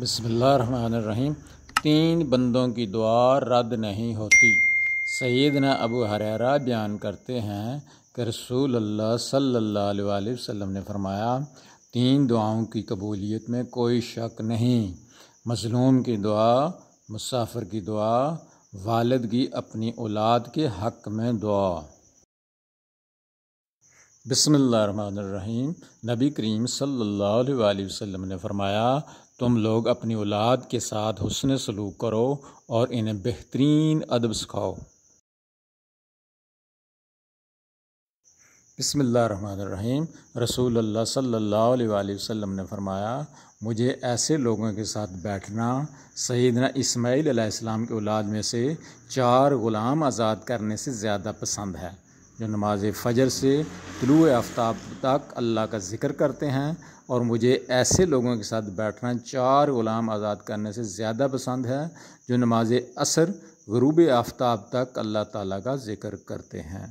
بسم اللہ الرحمن الرحیم تین بندوں کی دعا رد نہیں ہوتی سیدنا ابو حریرہ بیان کرتے ہیں کہ رسول اللہ صلی اللہ علیہ وسلم نے فرمایا تین دعاؤں کی قبولیت میں کوئی شک نہیں مظلوم کی دعا مسافر کی دعا والد کی اپنی اولاد کے حق میں دعا بسم اللہ الرحمن الرحیم نبی کریم صلی اللہ علیہ وآلہ وسلم نے فرمایا تم لوگ اپنی اولاد کے ساتھ حسن سلوک کرو اور انہیں بہترین ادب سکھاؤ بسم اللہ الرحمن الرحیم رسول اللہ صلی اللہ علیہ وآلہ وسلم نے فرمایا مجھے ایسے لوگوں کے ساتھ بیٹھنا سیدنا اسماعیل علیہ السلام کے اولاد میں سے چار غلام آزاد کرنے سے زیادہ پسند ہے جو نماز فجر سے طلوع آفتاب تک اللہ کا ذکر کرتے ہیں اور مجھے ایسے لوگوں کے ساتھ بیٹھنا چار غلام آزاد کرنے سے زیادہ پسند ہے جو نماز اثر غروب آفتاب تک اللہ تعالیٰ کا ذکر کرتے ہیں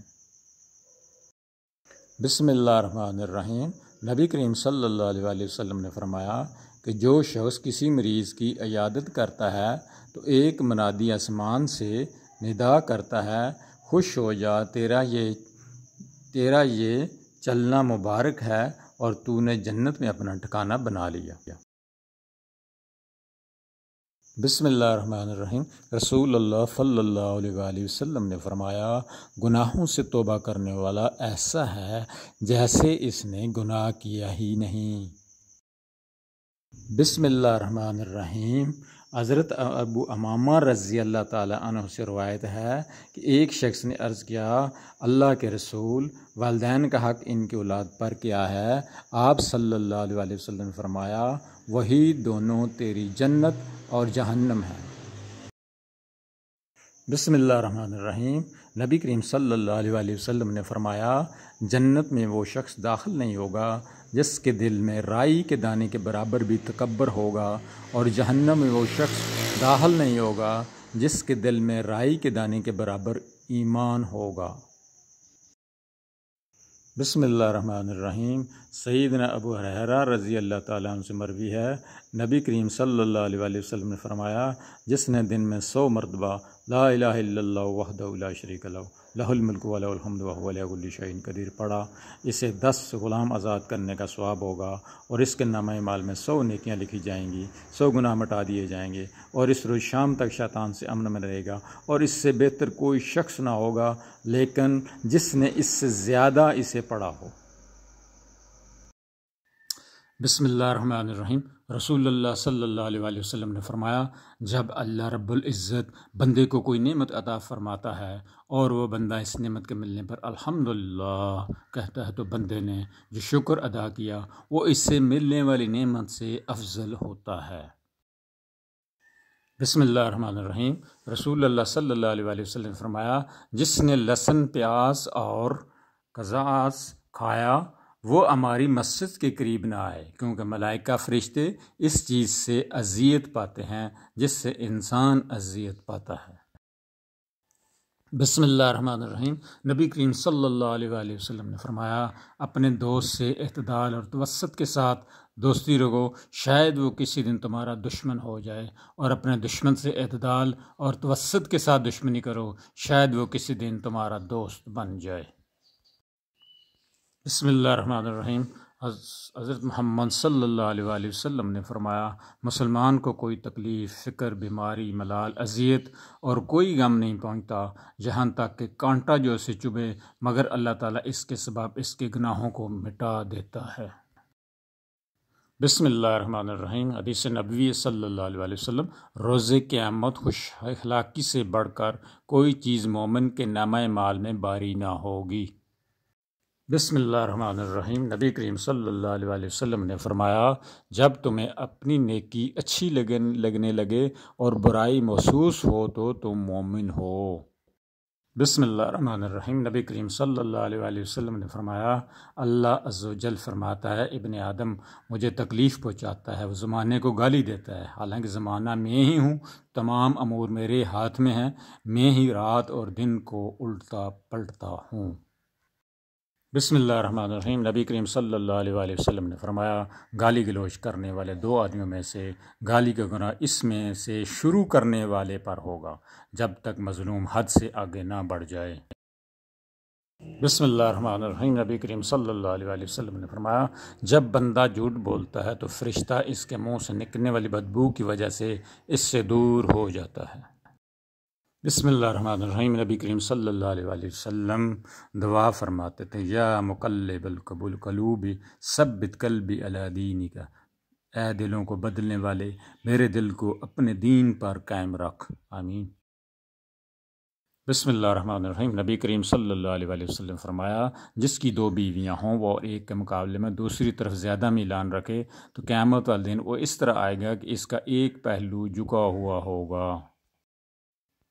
بسم اللہ الرحمن الرحیم نبی کریم صلی اللہ علیہ وسلم نے فرمایا کہ جو شخص کسی مریض کی عیادت کرتا ہے تو ایک منادی آسمان سے ندا کرتا ہے خوش ہو جا تیرا یہ تیرا یہ چلنا مبارک ہے اور تو نے جنت میں اپنا ٹھکانہ بنا لیا بسم اللہ الرحمن الرحیم رسول اللہ صلی اللہ علیہ وآلہ وسلم نے فرمایا گناہوں سے توبہ کرنے والا ایسا ہے جیسے اس نے گناہ کیا ہی نہیں بسم اللہ الرحمن الرحیم حضرت ابو امامہ رضی اللہ تعالیٰ عنہ سے روایت ہے کہ ایک شخص نے عرض کیا اللہ کے رسول والدین کا حق ان کی اولاد پر کیا ہے آپ صلی اللہ علیہ وسلم نے فرمایا وہی دونوں تیری جنت اور جہنم ہیں بسم اللہ الرحمن الرحیم نبی کریم صلی اللہ علیہ وسلم نے فرمایا جنت میں وہ شخص داخل نہیں ہوگا جس کے دل میں رائی کے دانے کے برابر بھی تکبر ہوگا اور جہنم میں وہ شخص داخل نہیں ہوگا جس کے دل میں رائی کے دانے کے برابر ایمان ہوگا بسم اللہ الرحمن الرحیم سیدنا ابو حرحرہ رضی اللہ تعالیٰ عنہ سے مروی ہے نبی کریم صلی اللہ علیہ وسلم نے فرمایا جس نے دن میں سو مرتبہ لا الہ الا اللہ شریک اللہ لہ الملک الحمد والم شاہین قدیر پڑھا اسے دس غلام آزاد کرنے کا ثواب ہوگا اور اس کے نامۂ مال میں سو نیکیاں لکھی جائیں گی سو گناہ مٹا دیے جائیں گے اور اس روز شام تک شیطان سے امن میں رہے گا اور اس سے بہتر کوئی شخص نہ ہوگا لیکن جس نے اس سے زیادہ اسے پڑھا ہو بسم اللہ الرحمن الرحیم رسول اللہ صلی اللہ علیہ وآلہ وسلم نے فرمایا جب اللہ رب العزت بندے کو کوئی نعمت عطا فرماتا ہے اور وہ بندہ اس نعمت کے ملنے پر الحمد کہتا ہے تو بندے نے جو شکر ادا کیا وہ اس سے ملنے والی نعمت سے افضل ہوتا ہے بسم اللہ الرحمن الرحیم رسول اللہ صلی اللہ علیہ وآلہ وسلم نے فرمایا جس نے لہسن پیاز اور قذاث کھایا وہ ہماری مسجد کے قریب نہ آئے کیونکہ ملائکہ فرشتے اس چیز سے اذیت پاتے ہیں جس سے انسان اذیت پاتا ہے بسم اللہ الرحمن الرحیم نبی کریم صلی اللہ علیہ وآلہ وسلم نے فرمایا اپنے دوست سے اعتدال اور توسط کے ساتھ دوستی رکھو شاید وہ کسی دن تمہارا دشمن ہو جائے اور اپنے دشمن سے اعتدال اور توسط کے ساتھ دشمنی کرو شاید وہ کسی دن تمہارا دوست بن جائے بسم اللہ الرحمن الرحیم حضرت محمد صلی اللہ علیہ وآلہ وسلم نے فرمایا مسلمان کو کوئی تکلیف فکر بیماری ملال اذیت اور کوئی غم نہیں پہنچتا جہاں تک کہ کانٹا جو اسے چبھے مگر اللہ تعالیٰ اس کے سبب اس کے گناہوں کو مٹا دیتا ہے بسم اللہ الرحمن الرحیم حدیث نبوی صلی اللہ علیہ وآلہ وسلم روزے قیامت خوش اخلاقی سے بڑھ کر کوئی چیز مومن کے نامۂ مال میں باری نہ ہوگی بسم اللہ الرحمن الرحیم نبی کریم صلی اللہ علیہ وسلم نے فرمایا جب تمہیں اپنی نیکی اچھی لگن لگنے لگے اور برائی محسوس ہو تو تم مومن ہو بسم اللہ الرحمن الرحیم نبی کریم صلی اللہ علیہ وسلم نے فرمایا اللہ عز و جل فرماتا ہے ابن آدم مجھے تکلیف پہنچاتا ہے وہ زمانے کو گالی دیتا ہے حالانکہ زمانہ میں ہی ہوں تمام امور میرے ہاتھ میں ہیں میں ہی رات اور دن کو الٹا پلٹتا ہوں بسم اللہ الرحمن الرحیم نبی کریم صلی اللہ علیہ وآلہ وسلم نے فرمایا گالی گلوچ کرنے والے دو آدمیوں میں سے گالی کا گناہ اس میں سے شروع کرنے والے پر ہوگا جب تک مظلوم حد سے آگے نہ بڑھ جائے بسم اللہ الرحمن الرحیم نبی کریم صلی اللہ علیہ وآلہ وسلم نے فرمایا جب بندہ جھوٹ بولتا ہے تو فرشتہ اس کے منہ سے نکلنے والی بدبو کی وجہ سے اس سے دور ہو جاتا ہے بسم اللہ الرحمن الرحیم نبی کریم صلی اللہ علیہ وآلہ وسلم دعا فرماتے تھے یا مقلب القبول قلوب ثبت قلب علی دینی کا اے دلوں کو بدلنے والے میرے دل کو اپنے دین پر قائم رکھ آمین بسم اللہ الرحمن الرحیم نبی کریم صلی اللہ علیہ وآلہ وسلم فرمایا جس کی دو بیویاں ہوں وہ ایک کے مقابلے میں دوسری طرف زیادہ میلان رکھے تو قیامت والے دن وہ اس طرح آئے گا کہ اس کا ایک پہلو جکا ہوا ہوگا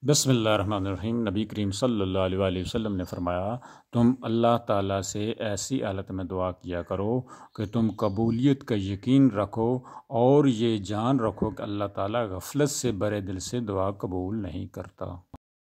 بسم اللہ الرحمن الرحیم نبی کریم صلی اللہ علیہ وآلہ وسلم نے فرمایا تم اللہ تعالیٰ سے ایسی حالت میں دعا کیا کرو کہ تم قبولیت کا یقین رکھو اور یہ جان رکھو کہ اللہ تعالیٰ غفلت سے برے دل سے دعا قبول نہیں کرتا